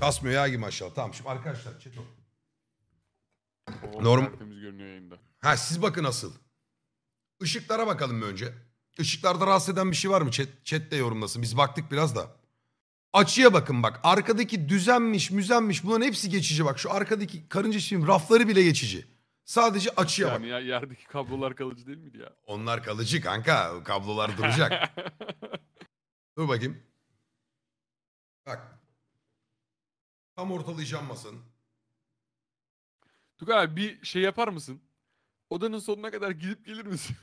Kasmıyor ya gibi maşallah. Tamam şimdi arkadaşlar chat Norm... Tertemiz Ha siz bakın nasıl. Işıklara bakalım önce. Işıklarda rahatsız eden bir şey var mı? Chat, chat de yorumlasın. Biz baktık biraz da. Açıya bakın bak. Arkadaki düzenmiş, müzenmiş bunların hepsi geçici bak. Şu arkadaki karınca şimdi rafları bile geçici. Sadece açıya yani bak. Ya, yerdeki kablolar kalıcı değil mi ya? Onlar kalıcı kanka. Kablolar duracak. Dur bakayım. Bak Tam ortalayacağım masanın. Tugay abi bir şey yapar mısın? Odanın sonuna kadar gidip gelir misin?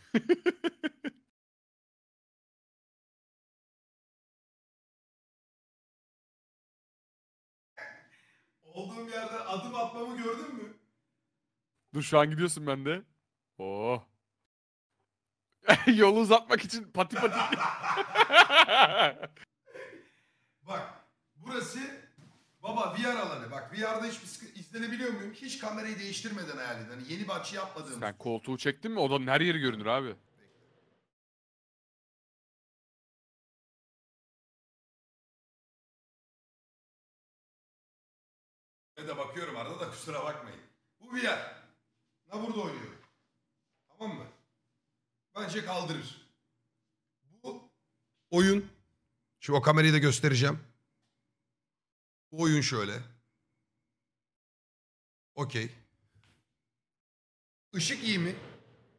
Olduğum yerde adım atmamı gördün mü? Dur şu an gidiyorsun ben de. Oh. Yolu uzatmak için pati pati. Bak burası Baba VR'ları bak VR'da hiçbir sıkıntı izlenebiliyor muyum? Hiç kamerayı değiştirmeden hayal edin. Hani yeni bir açı yapmadığım. Sen koltuğu çektin mi odanın her yeri görünür abi. Ve de bakıyorum arada da kusura bakmayın. Bu VR. Ne burada oynuyor. Tamam mı? Bence kaldırır. Bu oyun. Şu o kamerayı da göstereceğim. Oyun şöyle. Okey. Işık iyi mi?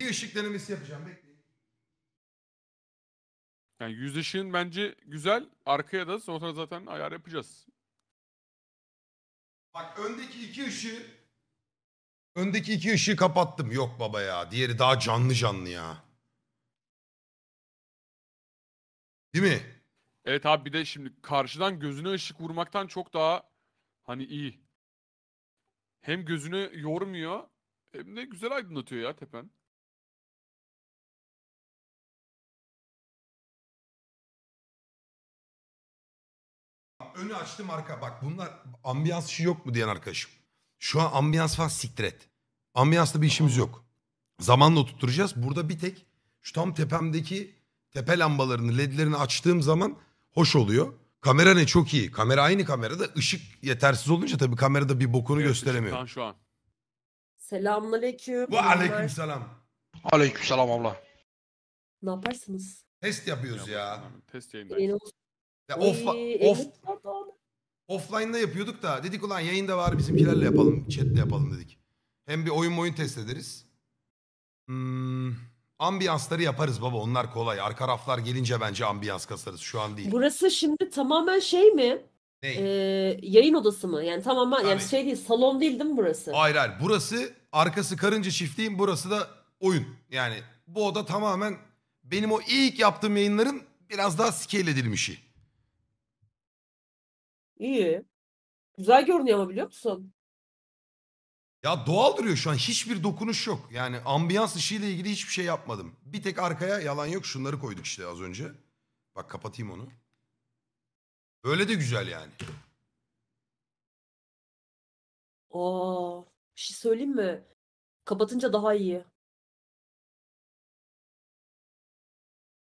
Bir ışık denemesi yapacağım. Bekleyin. Yani yüz ışığın bence güzel. Arkaya da sonra zaten ayar yapacağız. Bak öndeki iki ışığı öndeki iki ışığı kapattım. Yok baba ya. Diğeri daha canlı canlı ya. Değil mi? Evet abi bir de şimdi karşıdan gözüne ışık vurmaktan çok daha hani iyi. Hem gözünü yormuyor hem de güzel aydınlatıyor ya tepen. Önü açtım arka. Bak bunlar ambiyans işi yok mu diyen arkadaşım. Şu an ambiyans falan siktir et. Ambiyansla bir işimiz yok. Zamanla oturtacağız. Burada bir tek şu tam tepemdeki tepe lambalarını, ledlerini açtığım zaman hoş oluyor. Kamera ne çok iyi. Kamera aynı kamerada. ışık yetersiz olunca tabii kamerada bir bokunu Evet, gösteremiyor. şu an. Selamünaleyküm. Bu Merhabalar. aleyküm selam. abla. Ne yaparsınız? Test yapıyoruz ya. Test yayındayız. ya off, off, offline'da yapıyorduk da dedik ulan yayında var bizimkilerle yapalım. Chat'le yapalım dedik. Hem bir oyun oyun test ederiz. Hmm, Ambiyansları yaparız baba onlar kolay. Arka raflar gelince bence ambiyans kasarız şu an değil. Burası şimdi tamamen şey mi? Ney? Ee, yayın odası mı? Yani tamamen yani şey değil salon değil değil mi burası? Hayır hayır burası arkası karınca çiftliğin burası da oyun. Yani bu oda tamamen benim o ilk yaptığım yayınların biraz daha scale edilmişi. İyi. Güzel görünüyor ama biliyor musun? Ya doğal duruyor şu an. Hiçbir dokunuş yok. Yani ambiyans ışığıyla ilgili hiçbir şey yapmadım. Bir tek arkaya yalan yok. Şunları koyduk işte az önce. Bak kapatayım onu. Böyle de güzel yani. Oo, bir şey söyleyeyim mi? Kapatınca daha iyi.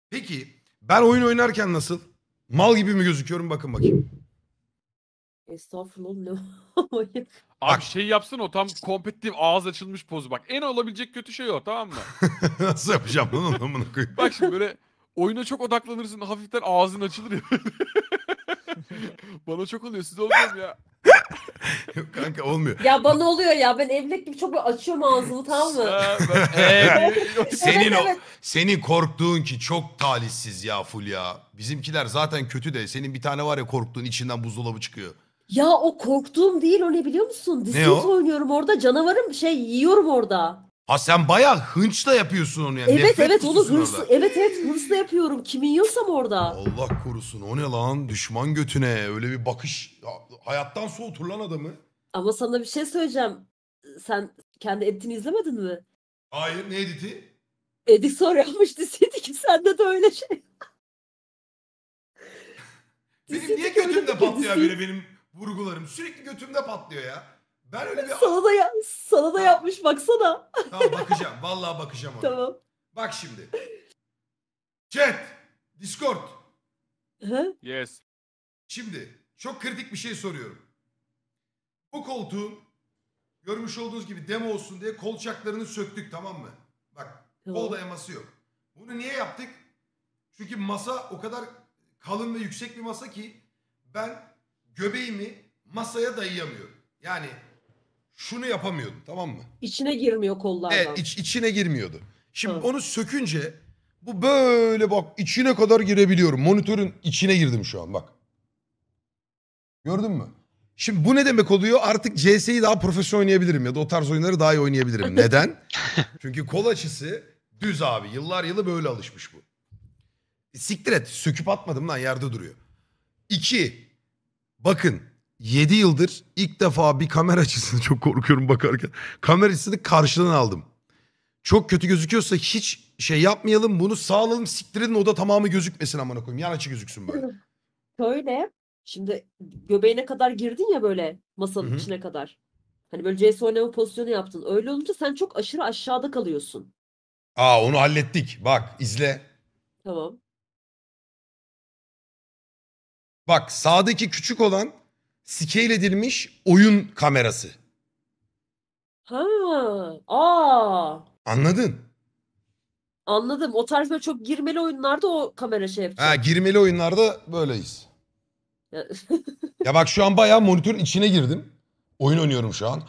Peki ben oyun oynarken nasıl? Mal gibi mi gözüküyorum? Bakın bakayım. Estağfurullah. Abi Bak. şey yapsın o tam kompetitif ağız açılmış pozu bak. En olabilecek kötü şey o tamam mı? Nasıl yapacağım bunu amına koyayım? Bak şimdi böyle oyuna çok odaklanırsın hafiften ağzın açılır ya. Bana çok oluyor siz olmuyor mu ya? Yok Kanka olmuyor. ya bana oluyor ya ben evlilik gibi çok böyle açıyorum ağzımı tamam mı? Ee, senin o senin korktuğun ki çok talihsiz ya Fulya. Bizimkiler zaten kötü de senin bir tane var ya korktuğun içinden buzdolabı çıkıyor. Ya o korktuğum değil o ne biliyor musun? Disney oynuyorum orada canavarım şey yiyorum orada. Ha sen baya hınçla yapıyorsun onu yani. Evet Nefret evet onu tutuyorsun orada. evet evet hırsla yapıyorum. Kimi yiyorsam orada. Allah korusun o ne lan düşman götüne öyle bir bakış. Hayattan soğutur lan adamı. Ama sana bir şey söyleyeceğim. Sen kendi editini izlemedin mi? Hayır ne editi? Edik sor yapmış deseydi ki sende de öyle şey. Benim niye Dizideki öyle de patlıyor böyle benim vurgularım. Sürekli götümde patlıyor ya. Ben öyle bir... Sana da, ya, sana da yapmış baksana. Tamam bakacağım. Vallahi bakacağım ona. Tamam. Bak şimdi. Chat. Discord. Hı? Yes. Şimdi çok kritik bir şey soruyorum. Bu koltuğun görmüş olduğunuz gibi demo olsun diye kolçaklarını söktük tamam mı? Bak kol dayaması yok. Bunu niye yaptık? Çünkü masa o kadar kalın ve yüksek bir masa ki ben göbeğimi masaya dayayamıyorum. Yani şunu yapamıyordum tamam mı? İçine girmiyor kollardan. Evet iç, içine girmiyordu. Şimdi Hı. onu sökünce bu böyle bak içine kadar girebiliyorum. Monitörün içine girdim şu an bak. Gördün mü? Şimdi bu ne demek oluyor? Artık CS'yi daha profesyonel oynayabilirim ya da o tarz oyunları daha iyi oynayabilirim. Neden? Çünkü kol açısı düz abi. Yıllar yılı böyle alışmış bu. E, siktir et. Söküp atmadım lan yerde duruyor. İki. Bakın 7 yıldır ilk defa bir kamera açısını çok korkuyorum bakarken. Kamera açısını karşıdan aldım. Çok kötü gözüküyorsa hiç şey yapmayalım bunu sağlayalım siktirelim o da tamamı gözükmesin amına koyayım. Yan açı gözüksün böyle. Şöyle şimdi göbeğine kadar girdin ya böyle masanın Hı-hı. içine kadar. Hani böyle CS oynama pozisyonu yaptın. Öyle olunca sen çok aşırı aşağıda kalıyorsun. Aa onu hallettik. Bak izle. Tamam. Bak sağdaki küçük olan scale edilmiş oyun kamerası. Ha, aa. Anladın? Anladım. O tarz böyle çok girmeli oyunlarda o kamera şey yapacak. Ha, girmeli oyunlarda böyleyiz. ya bak şu an bayağı monitörün içine girdim. Oyun oynuyorum şu an.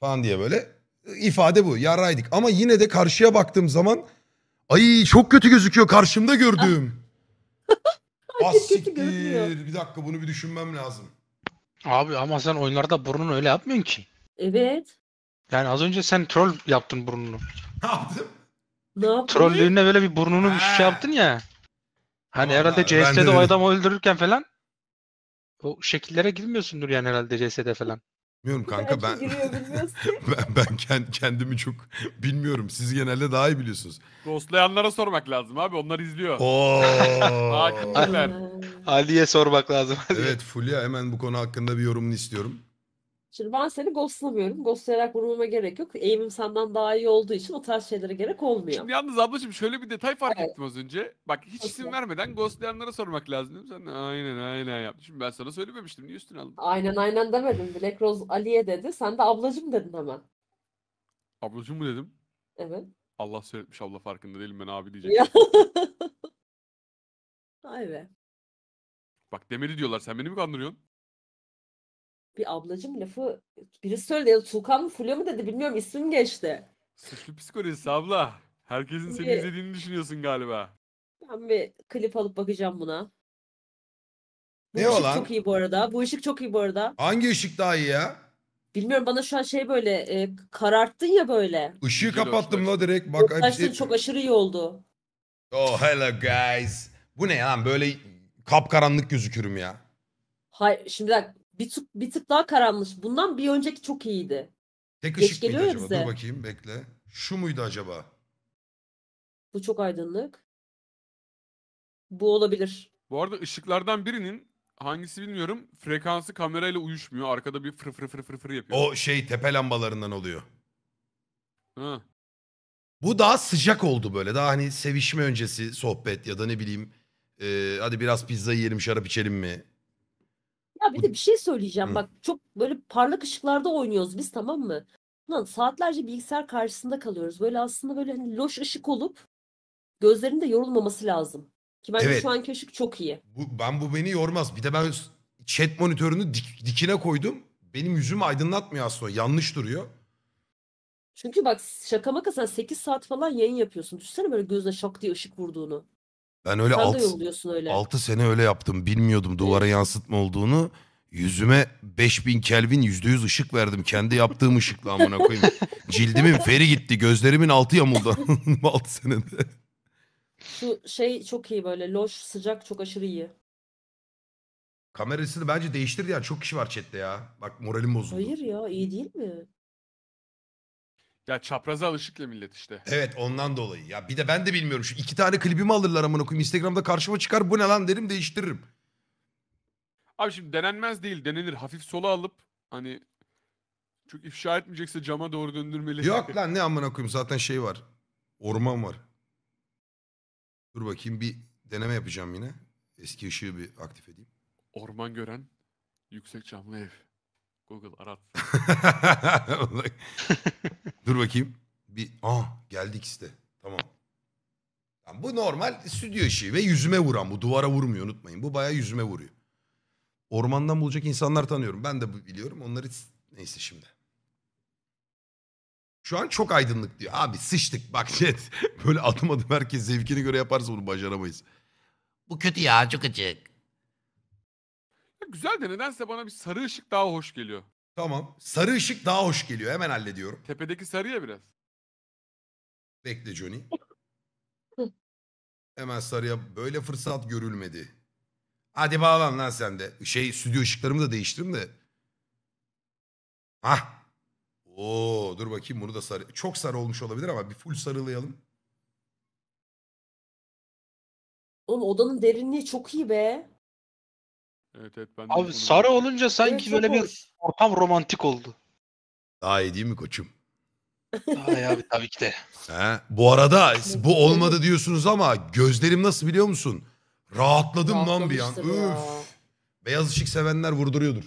Falan diye böyle. ifade bu. Yaraydık. Ama yine de karşıya baktığım zaman ay çok kötü gözüküyor karşımda gördüğüm. As ah, Bir dakika bunu bir düşünmem lazım. Abi ama sen oyunlarda burnunu öyle yapmıyorsun ki. Evet. Yani az önce sen troll yaptın burnunu. Ne yaptım? Ne yapayım? Trollüğüne böyle bir burnunu bir şey yaptın ya. Hani Tamam herhalde abi, de CS'de o adamı öldürürken falan o şekillere girmiyorsundur yani herhalde CS'de falan. Bilmiyorum kanka ben ben, ben kendimi çok bilmiyorum. Siz genelde daha iyi biliyorsunuz. Ghostlayanlara sormak lazım abi. Onlar izliyor. Oo. Ali'ye sormak lazım. evet Fulya hemen bu konu hakkında bir yorumunu istiyorum. Şimdi ben seni ghostlamıyorum. Ghostlayarak vurmama gerek yok. Eğimim senden daha iyi olduğu için o tarz şeylere gerek olmuyor. Şimdi yalnız ablacığım şöyle bir detay fark evet. ettim az önce. Bak hiç Nasıl? isim vermeden ghostlayanlara sormak lazım değil mi? Sen aynen aynen yaptın. Şimdi ben sana söylememiştim. Niye üstüne aldın? Aynen aynen demedim. Black Rose Ali'ye dedi. Sen de ablacım dedin hemen. Ablacım mı dedim? Evet. Allah söyletmiş abla farkında değilim ben abi diyeceğim. Ay be. Bak demeli diyorlar. Sen beni mi kandırıyorsun? bir ablacım lafı biri söyledi ya Tuğkan mı Fulya mı dedi bilmiyorum isim geçti. Suçlu psikolojisi abla. Herkesin seni Bir- izlediğini düşünüyorsun galiba. Ben bir klip alıp bakacağım buna. Bu Ne o ışık lan? çok iyi bu arada. Bu ışık çok iyi bu arada. Hangi ışık daha iyi ya? Bilmiyorum bana şu an şey böyle e, kararttın ya böyle. Işığı kapattım la direkt. Bak Bak, hepsi- şey çok aşırı iyi oldu. Oh hello guys. Bu ne ya lan böyle kapkaranlık gözükürüm ya. Hay, şimdi bir dakika, bir tık, bir tık daha karanmış. Bundan bir önceki çok iyiydi. Tek Geç ışık mıydı geliyor acaba? bize. Dur bakayım bekle. Şu muydu acaba? Bu çok aydınlık. Bu olabilir. Bu arada ışıklardan birinin hangisi bilmiyorum frekansı kamerayla uyuşmuyor. Arkada bir fır fır fır fır fır yapıyor. O şey tepe lambalarından oluyor. Ha. Bu daha sıcak oldu böyle. Daha hani sevişme öncesi sohbet ya da ne bileyim. e, hadi biraz pizza yiyelim şarap içelim mi? Ya bir de bir şey söyleyeceğim. Hı. Bak çok böyle parlak ışıklarda oynuyoruz biz tamam mı? Lan saatlerce bilgisayar karşısında kalıyoruz. Böyle aslında böyle hani loş ışık olup gözlerin de yorulmaması lazım. Ki bence Evet. şu anki ışık çok iyi. Bu, ben bu beni yormaz. Bir de ben chat monitörünü dik- dikine koydum. Benim yüzümü aydınlatmıyor aslında. Yanlış duruyor. Çünkü bak şaka maka sen 8 saat falan yayın yapıyorsun. Düşünsene böyle gözüne şak diye ışık vurduğunu. Ben öyle Sen de 6 öyle. 6 sene öyle yaptım. Bilmiyordum duvara yansıtma olduğunu. Yüzüme 5000 Kelvin %100 ışık verdim. Kendi yaptığım ışıkla amına koyayım. Cildimin feri gitti. Gözlerimin altı yamuldu. 6 senede. Şu şey çok iyi böyle loş sıcak çok aşırı iyi. Kamerasını bence değiştirdi ya. Çok kişi var chatte ya. Bak moralim bozuldu. Hayır ya iyi değil mi? Ya çapraza alışık ya millet işte. Evet ondan dolayı. Ya bir de ben de bilmiyorum. Şu iki tane klibimi alırlar amına koyayım. Instagram'da karşıma çıkar bu ne lan derim değiştiririm. Abi şimdi denenmez değil denenir. Hafif sola alıp hani çok ifşa etmeyecekse cama doğru döndürmeli. Yok lan ne amına koyayım zaten şey var. Orman var. Dur bakayım bir deneme yapacağım yine. Eski ışığı bir aktif edeyim. Orman gören yüksek camlı ev. Google arat. Dur bakayım. Bir ah geldik işte. Tamam. Yani bu normal stüdyo işi ve yüzüme vuran bu duvara vurmuyor unutmayın. Bu bayağı yüzüme vuruyor. Ormandan bulacak insanlar tanıyorum. Ben de biliyorum. Onları neyse şimdi. Şu an çok aydınlık diyor. Abi sıçtık bak net. Böyle adım adım herkes zevkine göre yaparsa bunu başaramayız. Bu kötü ya çok acık güzel de nedense bana bir sarı ışık daha hoş geliyor. Tamam. Sarı ışık daha hoş geliyor. Hemen hallediyorum. Tepedeki sarıya biraz. Bekle Johnny. Hemen sarıya böyle fırsat görülmedi. Hadi bağlan lan sen de. Şey stüdyo ışıklarımı da değiştirdim de. Hah. Oo dur bakayım bunu da sarı. Çok sarı olmuş olabilir ama bir full sarılayalım. Oğlum odanın derinliği çok iyi be. Evet evet ben de Abi bunu- sarı olunca sanki böyle bir ortam romantik oldu. Daha iyi değil mi koçum? Ay abi tabii ki de. He? Bu arada bu olmadı diyorsunuz ama gözlerim nasıl biliyor musun? Rahatladım lan bir an. ya. Üf. Beyaz ışık sevenler vurduruyordur.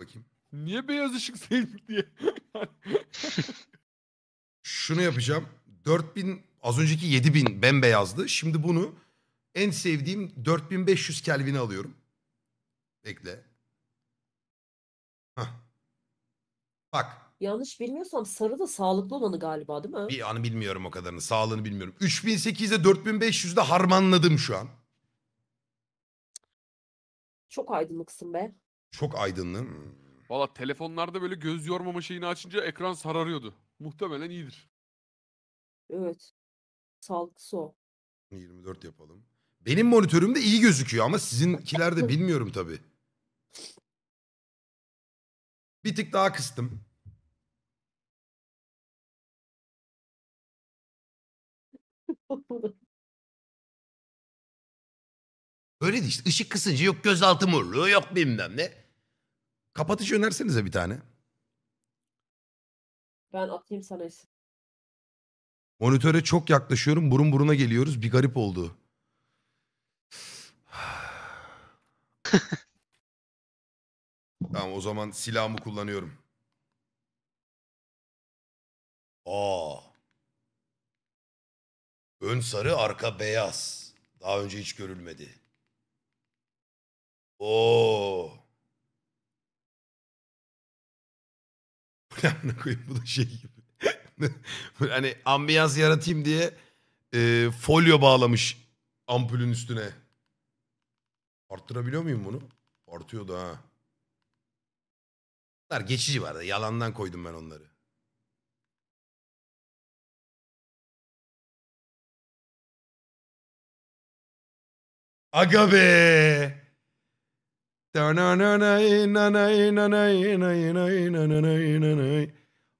bakayım. Niye beyaz ışık sevdik diye. Şunu yapacağım. 4000 az önceki 7000 bembeyazdı. Şimdi bunu en sevdiğim 4500 Kelvin'e alıyorum. Bekle. Hah. Bak. Yanlış bilmiyorsam sarı da sağlıklı olanı galiba değil mi? Bir anı bilmiyorum o kadarını. Sağlığını bilmiyorum. 3800'e 4500'de harmanladım şu an. Çok aydınlıksın be. Çok aydınlığım. Valla telefonlarda böyle göz yormama şeyini açınca ekran sararıyordu. Muhtemelen iyidir. Evet. Sağlıklısı o. 24 yapalım. Benim monitörümde iyi gözüküyor ama sizinkilerde bilmiyorum tabii. Bir tık daha kıstım. Öyle de işte ışık kısınca yok gözaltı morluğu yok bilmem ne. Kapatıcı önersenize bir tane. Ben atayım sana isim. Monitöre çok yaklaşıyorum burun buruna geliyoruz bir garip oldu. Tamam o zaman silahımı kullanıyorum. Aa. Ön sarı, arka beyaz. Daha önce hiç görülmedi. Oo. Ne koyayım bu da şey gibi. hani ambiyans yaratayım diye e, folyo bağlamış ampulün üstüne. Arttırabiliyor muyum bunu? Artıyordu ha. Bunlar geçici vardı. Yalandan koydum ben onları. Aga be.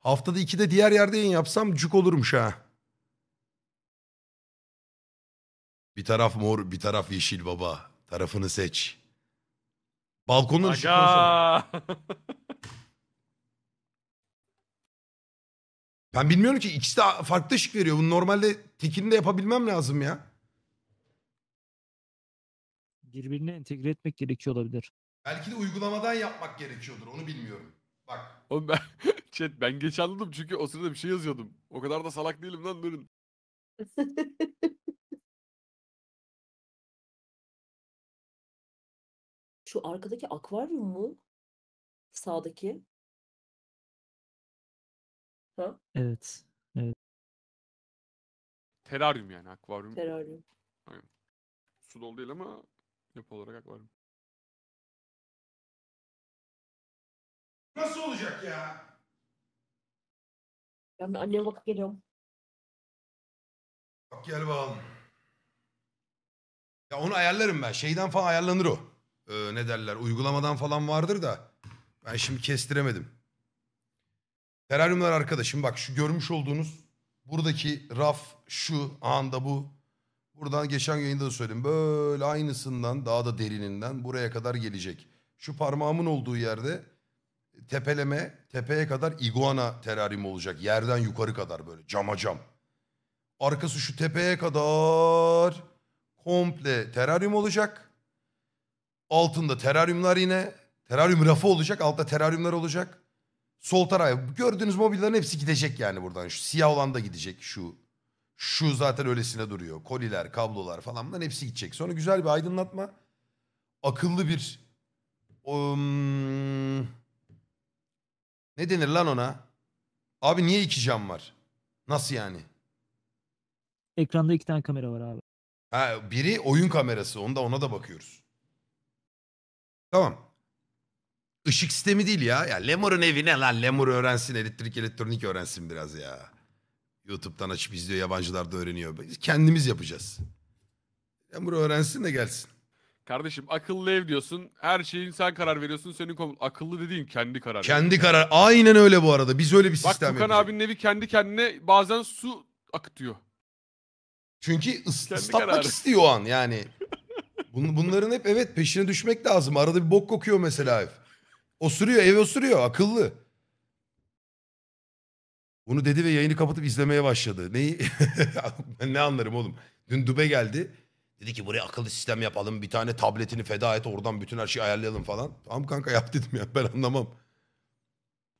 Haftada iki de diğer yerde yayın yapsam cuk olurmuş ha. Bir taraf mor, bir taraf yeşil baba. Tarafını seç. Balkonun ışıkları. Ben bilmiyorum ki ikisi de farklı ışık veriyor. Bunu normalde tekini de yapabilmem lazım ya. Birbirine entegre etmek gerekiyor olabilir. Belki de uygulamadan yapmak gerekiyordur. Onu bilmiyorum. Bak. Oğlum ben chat ben geç anladım çünkü o sırada bir şey yazıyordum. O kadar da salak değilim lan durun. Şu arkadaki akvaryum mu? Sağdaki. Ha? Evet. Evet. Teraryum yani akvaryum. Teraryum. Aynen. Su dolu değil ama yapı olarak akvaryum. Nasıl olacak ya? Ben bir anneme bakıp geliyorum. Bak gel bakalım. Ya onu ayarlarım ben. Şeyden falan ayarlanır o. Ee, ne derler? Uygulamadan falan vardır da. Ben şimdi kestiremedim. Teraryumlar arkadaşım bak şu görmüş olduğunuz buradaki raf şu anda bu. Buradan geçen yayında da söyledim. Böyle aynısından daha da derininden buraya kadar gelecek. Şu parmağımın olduğu yerde tepeleme tepeye kadar iguana teraryum olacak. Yerden yukarı kadar böyle cama cam. Arkası şu tepeye kadar komple teraryum olacak. Altında teraryumlar yine. Teraryum rafı olacak. Altta teraryumlar olacak. Sol taraf. Gördüğünüz mobilyaların hepsi gidecek yani buradan. Şu siyah olan da gidecek şu. Şu zaten öylesine duruyor. Koliler, kablolar falan bunların hepsi gidecek. Sonra güzel bir aydınlatma. Akıllı bir... Um, ne denir lan ona? Abi niye iki cam var? Nasıl yani? Ekranda iki tane kamera var abi. Ha, biri oyun kamerası. Onda ona da bakıyoruz. Tamam. Işık sistemi değil ya. Ya Lemur'un evi ne lan? Lemur öğrensin elektrik elektronik öğrensin biraz ya. YouTube'dan açıp izliyor yabancılar da öğreniyor. Biz kendimiz yapacağız. Lemur öğrensin de gelsin. Kardeşim akıllı ev diyorsun. Her şeyin sen karar veriyorsun. Senin komut. Akıllı dediğin kendi karar. Kendi karar. Aynen öyle bu arada. Biz öyle bir Bak sistem Tukan yapacağız. abinin evi kendi kendine bazen su akıtıyor. Çünkü ıs- Kendi ıslatmak kararı. istiyor o an yani. Bun- bunların hep evet peşine düşmek lazım. Arada bir bok kokuyor mesela ev. Osuruyor ev osuruyor akıllı. Bunu dedi ve yayını kapatıp izlemeye başladı. Neyi? ben ne anlarım oğlum. Dün Dube geldi. Dedi ki buraya akıllı sistem yapalım. Bir tane tabletini feda et oradan bütün her şeyi ayarlayalım falan. Tamam kanka yap dedim ya ben anlamam.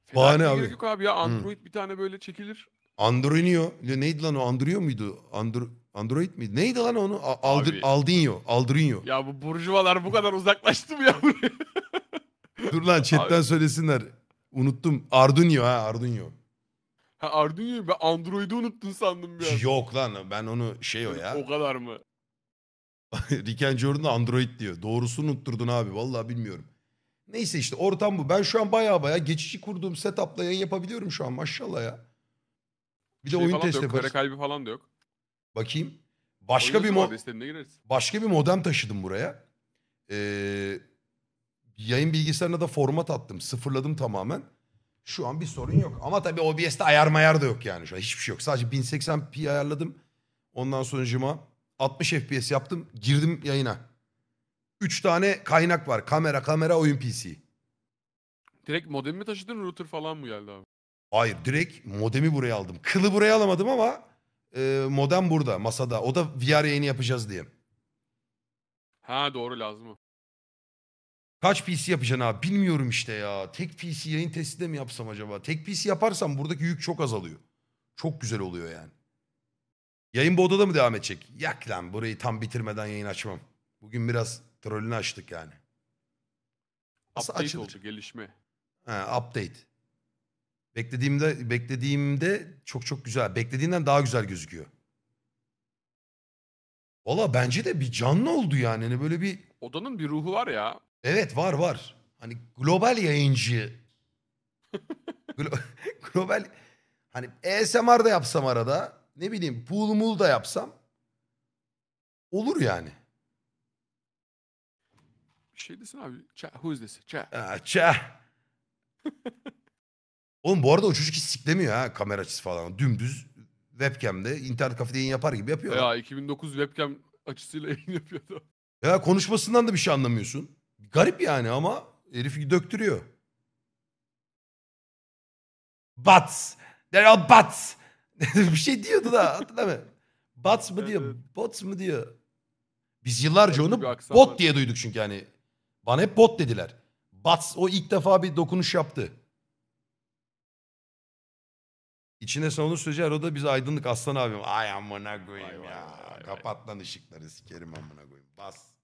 Feda Bahane abi. Gerek yok abi ya Android Hı. bir tane böyle çekilir. Androinio. Neydi lan o? Android muydu? Andro Android miydi? Neydi lan onu? Aldir Aldinho. Aldrinho. Ya bu burjuvalar bu kadar uzaklaştı mı ya buraya? Dur lan chatten söylesinler. Unuttum. Arduino ha Arduino. Ha Arduino'yu ben Android'i unuttun sandım bir an. Yok lan ben onu şey o ya. O kadar mı? Rick and Jordan'da Android diyor. Doğrusunu unutturdun abi vallahi bilmiyorum. Neyse işte ortam bu. Ben şu an baya baya geçici kurduğum setup'la yayın yapabiliyorum şu an maşallah ya. Bir de şey oyun testi yaparız. Kare kalbi falan da yok. Bakayım. Başka Oyunuz bir mo- başka bir modem taşıdım buraya. Ee, yayın bilgisayarına da format attım. Sıfırladım tamamen. Şu an bir sorun yok. Ama tabii OBS'te ayar mayar da yok yani. Şu an hiçbir şey yok. Sadece 1080p ayarladım. Ondan sonucuma 60 FPS yaptım. Girdim yayına. 3 tane kaynak var. Kamera, kamera, oyun PC. Direkt modemi mi taşıdın router falan mı geldi abi? Hayır direkt modemi buraya aldım. Kılı buraya alamadım ama e, modem burada masada. O da VR yayını yapacağız diye. Ha doğru lazım. o. Kaç PC yapacaksın abi? Bilmiyorum işte ya. Tek PC yayın testi de mi yapsam acaba? Tek PC yaparsam buradaki yük çok azalıyor. Çok güzel oluyor yani. Yayın bu odada mı devam edecek? Yak lan burayı tam bitirmeden yayın açmam. Bugün biraz trollünü açtık yani. Nasıl update açılır? oldu gelişme. Ha, update. Beklediğimde beklediğimde çok çok güzel. Beklediğinden daha güzel gözüküyor. Valla bence de bir canlı oldu yani. Hani böyle bir Odanın bir ruhu var ya. Evet var var. Hani global yayıncı. Glo- global hani ASMR da yapsam arada ne bileyim pool mul da yapsam olur yani. Bir şey desin abi. Ça, who's this? Ça. Ha, çah. Oğlum bu arada o çocuk hiç siklemiyor ha kamera açısı falan. Dümdüz webcam'de internet kafede yayın yapar gibi yapıyor. Ya 2009 webcam açısıyla yayın yapıyordu. Ya konuşmasından da bir şey anlamıyorsun. Garip yani ama herifi döktürüyor. Bats. There are bats. bir şey diyordu da hatırlamıyorum. Bats mı diyor, bots mu diyor. Biz yıllarca onu bot diye duyduk çünkü yani. Bana hep bot dediler. Bats o ilk defa bir dokunuş yaptı. İçine sonunu söyleyeceğim. O da biz aydınlık aslan abim. Ay amına koyayım ya. Kapat lan ışıkları sikerim amına koyayım. Bas.